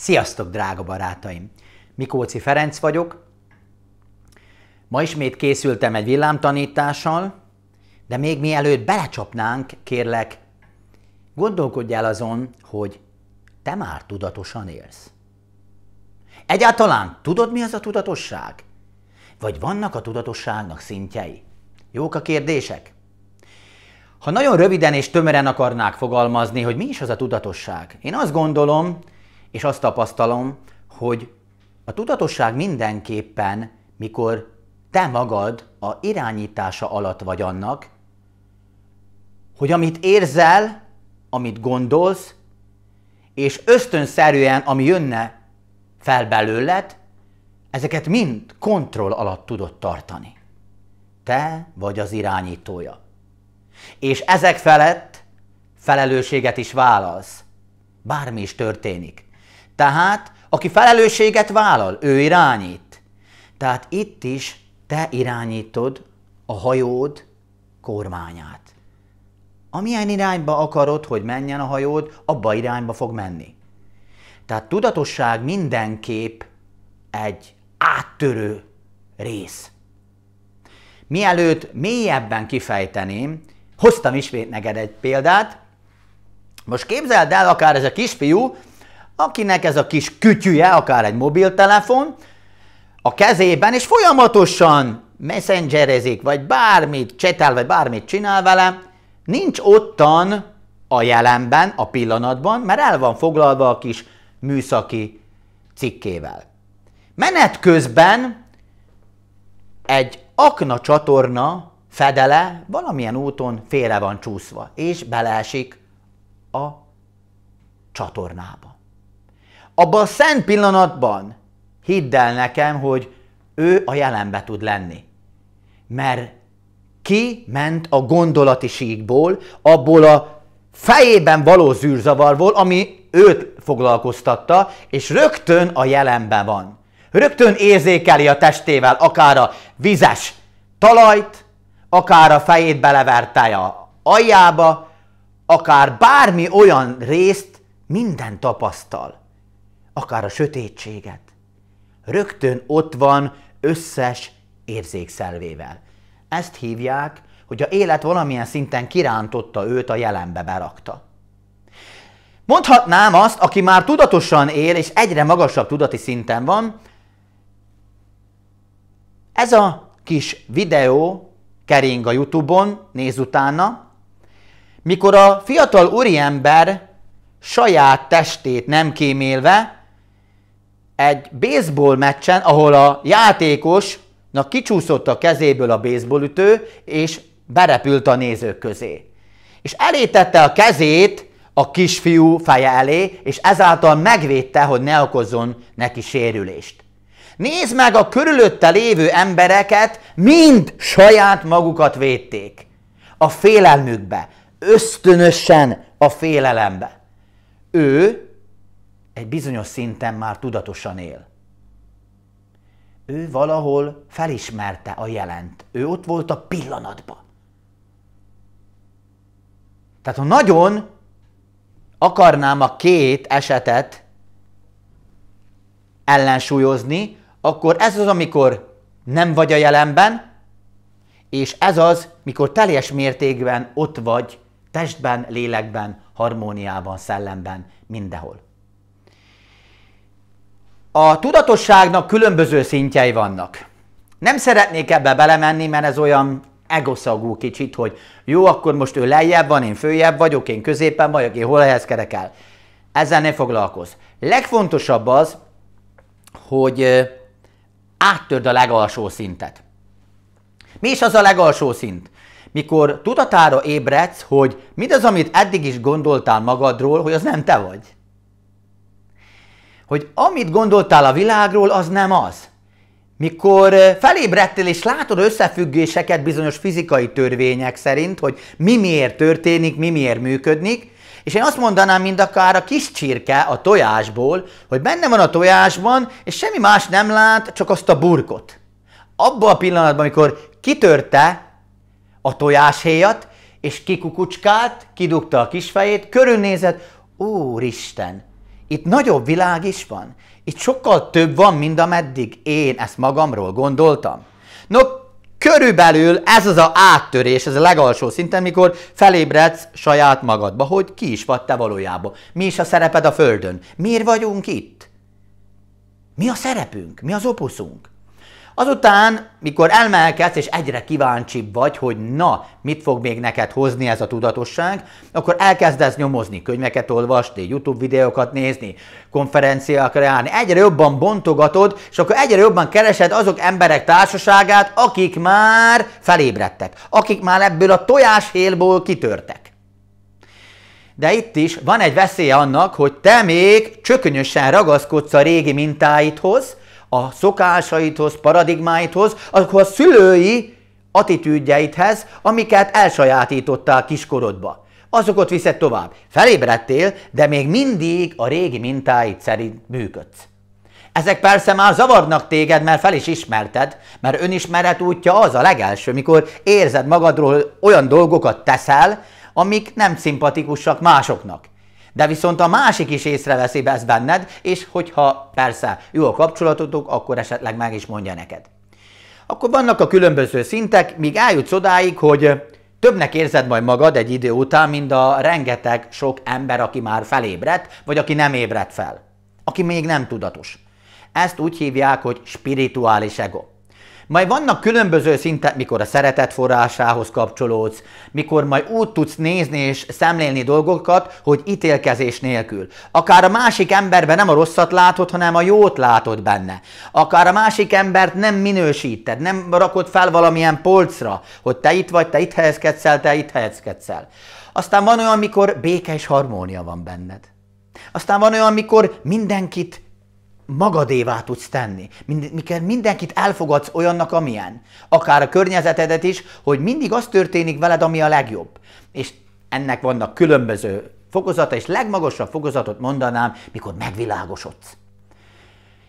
Sziasztok, drága barátaim! Mikóci Ferenc vagyok. Ma ismét készültem egy villámtanítással, de még mielőtt belecsapnánk, kérlek, el azon, hogy te már tudatosan élsz. Egyáltalán tudod, mi az a tudatosság? Vagy vannak a tudatosságnak szintjei? Jók a kérdések? Ha nagyon röviden és tömören akarnák fogalmazni, hogy mi is az a tudatosság, én azt gondolom, és azt tapasztalom, hogy a tudatosság mindenképpen, mikor te magad a irányítása alatt vagy annak, hogy amit érzel, amit gondolsz, és ösztönszerűen, ami jönne fel belőled, ezeket mind kontroll alatt tudod tartani. Te vagy az irányítója. És ezek felett felelősséget is válasz, Bármi is történik. Tehát, aki felelősséget vállal, ő irányít. Tehát itt is te irányítod a hajód kormányát. Amilyen irányba akarod, hogy menjen a hajód, abba irányba fog menni. Tehát tudatosság mindenképp egy áttörő rész. Mielőtt mélyebben kifejteném, hoztam ismét neked egy példát. Most képzeld el, akár ez a kisfiú akinek ez a kis kütyüje, akár egy mobiltelefon, a kezében, és folyamatosan messengerezik, vagy bármit csetel, vagy bármit csinál vele, nincs ottan a jelenben, a pillanatban, mert el van foglalva a kis műszaki cikkével. Menet közben egy akna csatorna fedele valamilyen úton félre van csúszva, és beleesik a csatornába abban a szent pillanatban hidd el nekem, hogy ő a jelenbe tud lenni. Mert ki ment a gondolati síkból, abból a fejében való zűrzavarból, ami őt foglalkoztatta, és rögtön a jelenben van. Rögtön érzékeli a testével akár a vizes talajt, akár a fejét beleverte a aljába, akár bármi olyan részt, minden tapasztal akár a sötétséget. Rögtön ott van összes érzékszelvével. Ezt hívják, hogy a élet valamilyen szinten kirántotta őt, a jelenbe berakta. Mondhatnám azt, aki már tudatosan él, és egyre magasabb tudati szinten van, ez a kis videó kering a Youtube-on, néz utána, mikor a fiatal úriember saját testét nem kímélve egy baseball meccsen, ahol a játékosnak kicsúszott a kezéből a baseballütő, és berepült a nézők közé. És elétette a kezét a kisfiú feje elé, és ezáltal megvédte, hogy ne okozzon neki sérülést. Nézd meg a körülötte lévő embereket, mind saját magukat védték. A félelmükbe, ösztönösen a félelembe. Ő egy bizonyos szinten már tudatosan él. Ő valahol felismerte a jelent. Ő ott volt a pillanatban. Tehát ha nagyon akarnám a két esetet ellensúlyozni, akkor ez az, amikor nem vagy a jelenben, és ez az, mikor teljes mértékben ott vagy, testben, lélekben, harmóniában, szellemben, mindenhol. A tudatosságnak különböző szintjei vannak. Nem szeretnék ebbe belemenni, mert ez olyan egoszagú kicsit, hogy jó, akkor most ő lejjebb van, én följebb vagyok, én középen vagyok, én hol helyezkedek el. Ezzel ne foglalkozz. Legfontosabb az, hogy áttörd a legalsó szintet. Mi is az a legalsó szint? Mikor tudatára ébredsz, hogy mi az, amit eddig is gondoltál magadról, hogy az nem te vagy hogy amit gondoltál a világról, az nem az. Mikor felébredtél és látod összefüggéseket bizonyos fizikai törvények szerint, hogy mi miért történik, mi miért működik, és én azt mondanám, mint akár a kis csirke a tojásból, hogy benne van a tojásban, és semmi más nem lát, csak azt a burkot. Abban a pillanatban, amikor kitörte a tojáshéjat, és kikukucskált, kidugta a kisfejét, körülnézett, Úristen, itt nagyobb világ is van. Itt sokkal több van, mint ameddig én ezt magamról gondoltam. No, körülbelül ez az a áttörés, ez a legalsó szinten, mikor felébredsz saját magadba, hogy ki is vagy te valójában. Mi is a szereped a Földön? Miért vagyunk itt? Mi a szerepünk? Mi az opuszunk? Azután, mikor elmelkedsz, és egyre kíváncsibb vagy, hogy na, mit fog még neked hozni ez a tudatosság, akkor elkezdesz nyomozni, könyveket olvasni, YouTube videókat nézni, konferenciákra járni, egyre jobban bontogatod, és akkor egyre jobban keresed azok emberek társaságát, akik már felébredtek, akik már ebből a tojáshélból kitörtek. De itt is van egy veszélye annak, hogy te még csökönyösen ragaszkodsz a régi mintáidhoz, a szokásaidhoz, paradigmáidhoz, akkor a szülői attitűdjeidhez, amiket elsajátítottál kiskorodba. Azokat viszed tovább. Felébredtél, de még mindig a régi mintáid szerint működsz. Ezek persze már zavarnak téged, mert fel is ismerted, mert önismeret útja az a legelső, mikor érzed magadról olyan dolgokat teszel, amik nem szimpatikusak másoknak. De viszont a másik is észreveszi ezt benned, és hogyha persze jó a kapcsolatotok, akkor esetleg meg is mondja neked. Akkor vannak a különböző szintek, míg eljutsz odáig, hogy többnek érzed majd magad egy idő után, mint a rengeteg sok ember, aki már felébredt, vagy aki nem ébredt fel, aki még nem tudatos. Ezt úgy hívják, hogy spirituális ego. Majd vannak különböző szintek, mikor a szeretet forrásához kapcsolódsz, mikor majd úgy tudsz nézni és szemlélni dolgokat, hogy ítélkezés nélkül. Akár a másik emberben nem a rosszat látod, hanem a jót látod benne. Akár a másik embert nem minősíted, nem rakod fel valamilyen polcra, hogy te itt vagy, te itt helyezkedsz el, te itt helyezkedsz el. Aztán van olyan, amikor béke és harmónia van benned. Aztán van olyan, amikor mindenkit magadévá tudsz tenni, mikor mindenkit elfogadsz olyannak, amilyen. Akár a környezetedet is, hogy mindig az történik veled, ami a legjobb. És ennek vannak különböző fokozata, és legmagasabb fokozatot mondanám, mikor megvilágosodsz.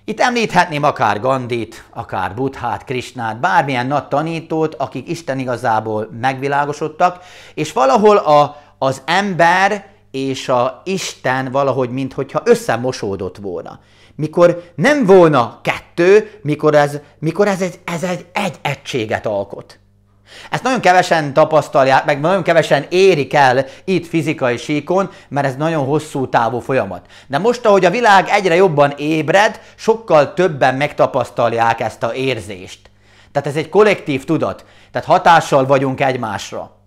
Itt említhetném akár Gandit, akár Buthát, Krisnát, bármilyen nagy tanítót, akik Isten igazából megvilágosodtak, és valahol a, az ember és a Isten valahogy, mintha összemosódott volna mikor nem volna kettő, mikor ez, mikor ez, egy, ez egy, egy egységet alkot. Ezt nagyon kevesen tapasztalják, meg nagyon kevesen érik el itt fizikai síkon, mert ez nagyon hosszú távú folyamat. De most, ahogy a világ egyre jobban ébred, sokkal többen megtapasztalják ezt a érzést. Tehát ez egy kollektív tudat, tehát hatással vagyunk egymásra.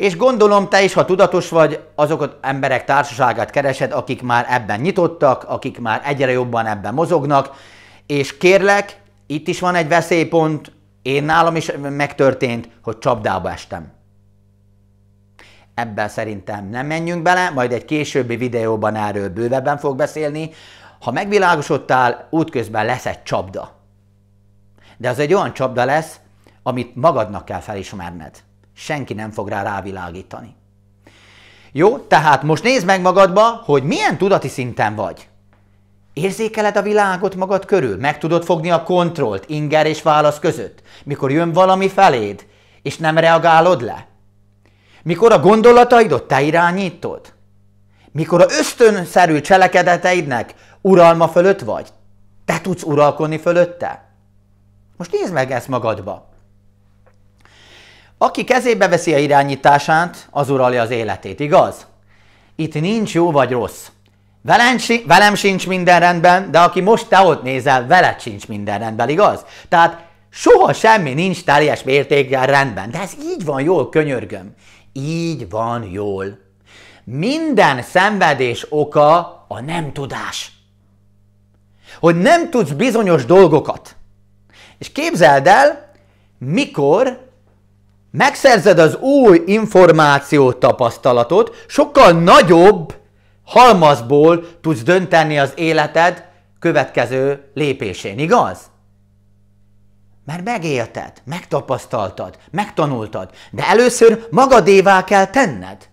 És gondolom te is, ha tudatos vagy, azokat emberek társaságát keresed, akik már ebben nyitottak, akik már egyre jobban ebben mozognak, és kérlek, itt is van egy veszélypont, én nálam is megtörtént, hogy csapdába estem. Ebben szerintem nem menjünk bele, majd egy későbbi videóban erről bővebben fog beszélni. Ha megvilágosodtál, útközben lesz egy csapda. De az egy olyan csapda lesz, amit magadnak kell felismerned senki nem fog rá rávilágítani. Jó, tehát most nézd meg magadba, hogy milyen tudati szinten vagy. Érzékeled a világot magad körül? Meg tudod fogni a kontrollt inger és válasz között? Mikor jön valami feléd, és nem reagálod le? Mikor a gondolataidat te irányítod? Mikor a ösztönszerű cselekedeteidnek uralma fölött vagy? Te tudsz uralkodni fölötte? Most nézd meg ezt magadba. Aki kezébe veszi a irányítását, az uralja az életét, igaz? Itt nincs jó vagy rossz. Velem, velem sincs minden rendben, de aki most te ott nézel, veled sincs minden rendben, igaz? Tehát soha semmi nincs teljes mértékben rendben. De ez így van jól, könyörgöm. Így van jól. Minden szenvedés oka a nem tudás. Hogy nem tudsz bizonyos dolgokat. És képzeld el, mikor megszerzed az új információ tapasztalatot, sokkal nagyobb halmazból tudsz dönteni az életed következő lépésén, igaz? Mert megélted, megtapasztaltad, megtanultad, de először magadévá kell tenned.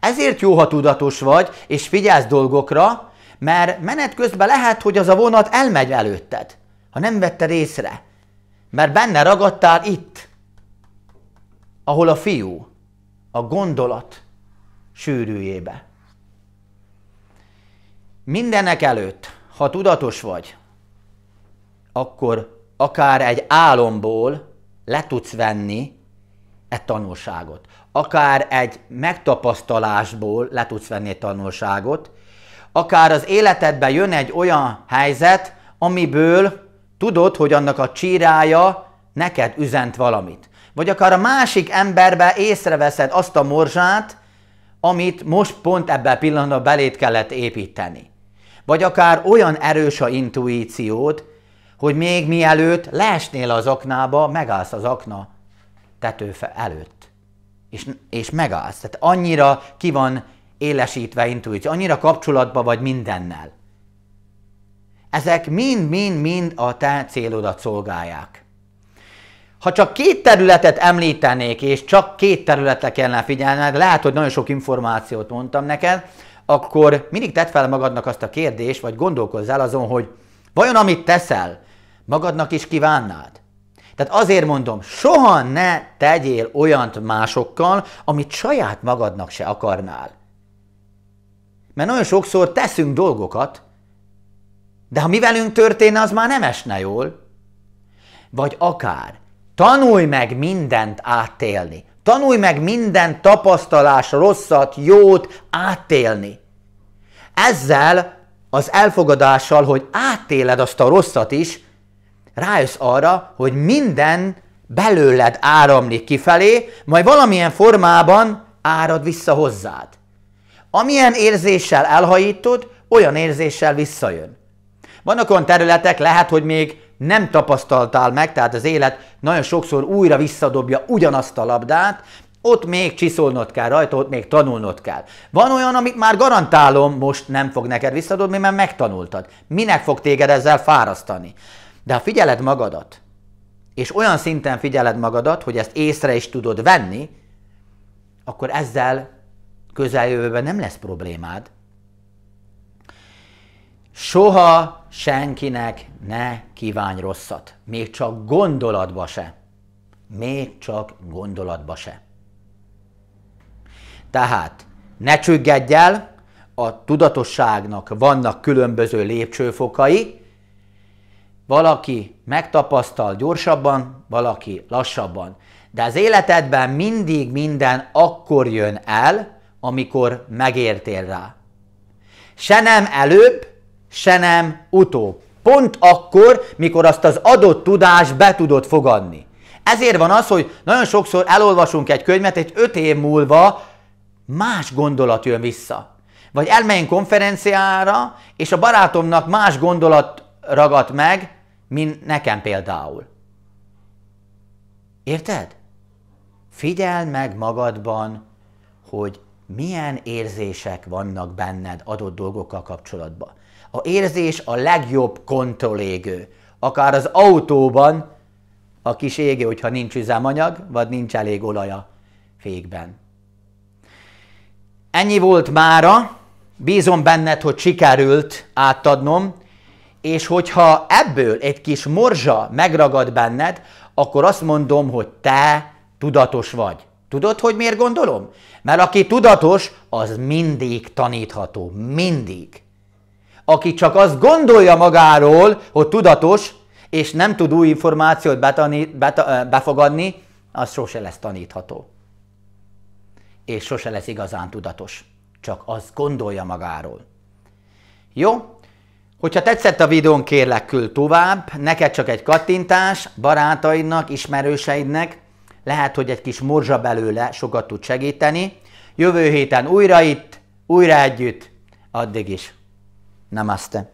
Ezért jó, ha tudatos vagy, és figyelsz dolgokra, mert menet közben lehet, hogy az a vonat elmegy előtted, ha nem vetted észre, mert benne ragadtál itt ahol a fiú a gondolat sűrűjébe. Mindenek előtt, ha tudatos vagy, akkor akár egy álomból le tudsz venni egy tanulságot. Akár egy megtapasztalásból le tudsz venni egy tanulságot, akár az életedbe jön egy olyan helyzet, amiből tudod, hogy annak a csírája neked üzent valamit. Vagy akár a másik emberbe észreveszed azt a morzsát, amit most pont ebben a pillanatban belét kellett építeni. Vagy akár olyan erős a intuíciód, hogy még mielőtt leesnél az aknába, megállsz az akna tetőfe előtt. És, és megállsz. Tehát annyira ki van élesítve intuíció, annyira kapcsolatban vagy mindennel. Ezek mind-mind-mind a te célodat szolgálják. Ha csak két területet említenék, és csak két területre kellene figyelned, lehet, hogy nagyon sok információt mondtam neked, akkor mindig tedd fel magadnak azt a kérdést, vagy gondolkozz el azon, hogy vajon amit teszel, magadnak is kívánnád? Tehát azért mondom, soha ne tegyél olyant másokkal, amit saját magadnak se akarnál. Mert nagyon sokszor teszünk dolgokat, de ha mi velünk történne, az már nem esne jól. Vagy akár Tanulj meg mindent átélni. Tanulj meg minden tapasztalás, rosszat, jót átélni. Ezzel az elfogadással, hogy átéled azt a rosszat is, rájössz arra, hogy minden belőled áramlik kifelé, majd valamilyen formában árad vissza hozzád. Amilyen érzéssel elhajítod, olyan érzéssel visszajön. Vannak olyan területek, lehet, hogy még nem tapasztaltál meg, tehát az élet nagyon sokszor újra visszadobja ugyanazt a labdát, ott még csiszolnod kell rajta, ott még tanulnod kell. Van olyan, amit már garantálom, most nem fog neked visszadobni, mert megtanultad. Minek fog téged ezzel fárasztani? De ha figyeled magadat, és olyan szinten figyeled magadat, hogy ezt észre is tudod venni, akkor ezzel közeljövőben nem lesz problémád, Soha senkinek ne kívánj rosszat. Még csak gondolatba se. Még csak gondolatba se. Tehát ne csüggedj el, a tudatosságnak vannak különböző lépcsőfokai, valaki megtapasztal gyorsabban, valaki lassabban. De az életedben mindig minden akkor jön el, amikor megértél rá. Se nem előbb, se nem utóbb. Pont akkor, mikor azt az adott tudást be tudod fogadni. Ezért van az, hogy nagyon sokszor elolvasunk egy könyvet, egy öt év múlva más gondolat jön vissza. Vagy elmegyünk konferenciára, és a barátomnak más gondolat ragadt meg, mint nekem például. Érted? Figyel meg magadban, hogy milyen érzések vannak benned adott dolgokkal kapcsolatban. A érzés a legjobb kontrollégő. Akár az autóban a kis égő, hogyha nincs üzemanyag, vagy nincs elég olaja fékben. Ennyi volt mára. Bízom benned, hogy sikerült átadnom, és hogyha ebből egy kis morzsa megragad benned, akkor azt mondom, hogy te tudatos vagy. Tudod, hogy miért gondolom? Mert aki tudatos, az mindig tanítható. Mindig aki csak azt gondolja magáról, hogy tudatos, és nem tud új információt betani, beta, befogadni, az sose lesz tanítható. És sose lesz igazán tudatos. Csak azt gondolja magáról. Jó? Hogyha tetszett a videón, kérlek küld tovább, neked csak egy kattintás, barátaidnak, ismerőseidnek, lehet, hogy egy kis morzsa belőle sokat tud segíteni. Jövő héten újra itt, újra együtt, addig is Namaste.